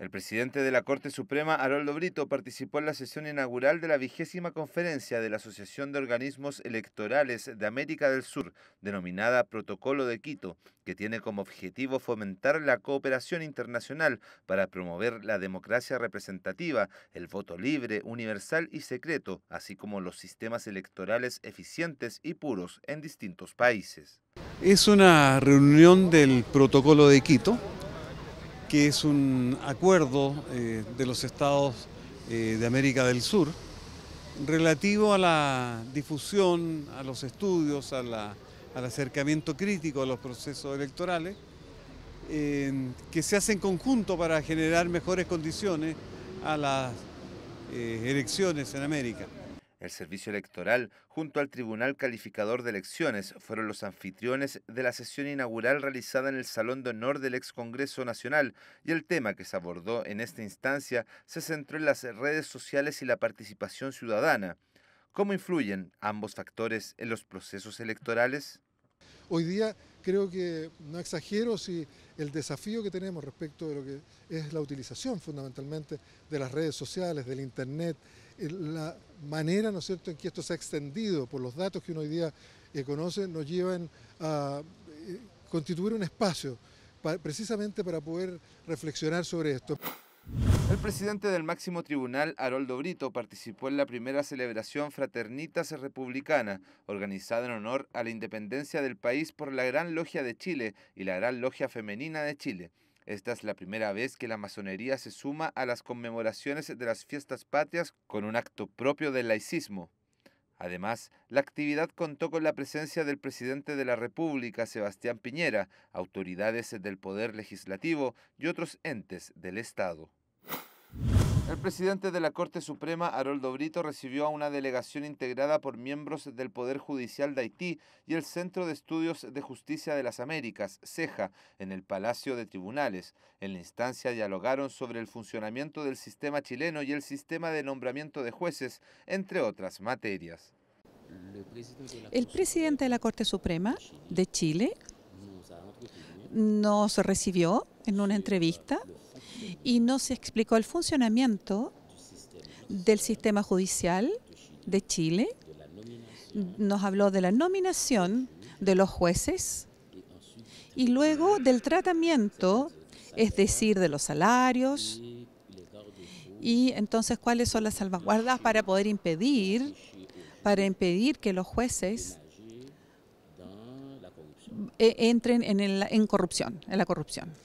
El presidente de la Corte Suprema, Haroldo Brito, participó en la sesión inaugural de la vigésima conferencia de la Asociación de Organismos Electorales de América del Sur, denominada Protocolo de Quito, que tiene como objetivo fomentar la cooperación internacional para promover la democracia representativa, el voto libre, universal y secreto, así como los sistemas electorales eficientes y puros en distintos países. Es una reunión del Protocolo de Quito que es un acuerdo eh, de los estados eh, de América del Sur relativo a la difusión, a los estudios, al acercamiento crítico a los procesos electorales, que se hace en conjunto para generar mejores condiciones a las eh, elecciones en América. El Servicio Electoral, junto al Tribunal Calificador de Elecciones, fueron los anfitriones de la sesión inaugural realizada en el Salón de Honor del ex Congreso Nacional, y el tema que se abordó en esta instancia se centró en las redes sociales y la participación ciudadana. ¿Cómo influyen ambos factores en los procesos electorales? Hoy día creo que no exagero si el desafío que tenemos respecto de lo que es la utilización fundamentalmente de las redes sociales, del Internet, la manera, ¿no es cierto?, en que esto se ha extendido por los datos que uno hoy día eh, conoce, nos llevan a eh, constituir un espacio precisamente para poder reflexionar sobre esto. El presidente del máximo tribunal, Haroldo Brito, participó en la primera celebración Fraternitas Republicana, organizada en honor a la independencia del país por la Gran Logia de Chile y la Gran Logia Femenina de Chile. Esta es la primera vez que la masonería se suma a las conmemoraciones de las fiestas patrias con un acto propio del laicismo. Además, la actividad contó con la presencia del presidente de la República, Sebastián Piñera, autoridades del Poder Legislativo y otros entes del Estado. El presidente de la Corte Suprema, Haroldo Brito, recibió a una delegación integrada por miembros del Poder Judicial de Haití y el Centro de Estudios de Justicia de las Américas, CEJA, en el Palacio de Tribunales. En la instancia dialogaron sobre el funcionamiento del sistema chileno y el sistema de nombramiento de jueces, entre otras materias. El presidente de la Corte Suprema de Chile nos recibió en una entrevista y nos explicó el funcionamiento del sistema judicial de Chile, nos habló de la nominación de los jueces y luego del tratamiento, es decir, de los salarios y entonces cuáles son las salvaguardas para poder impedir, para impedir que los jueces eh, entren en corrupción, en la corrupción.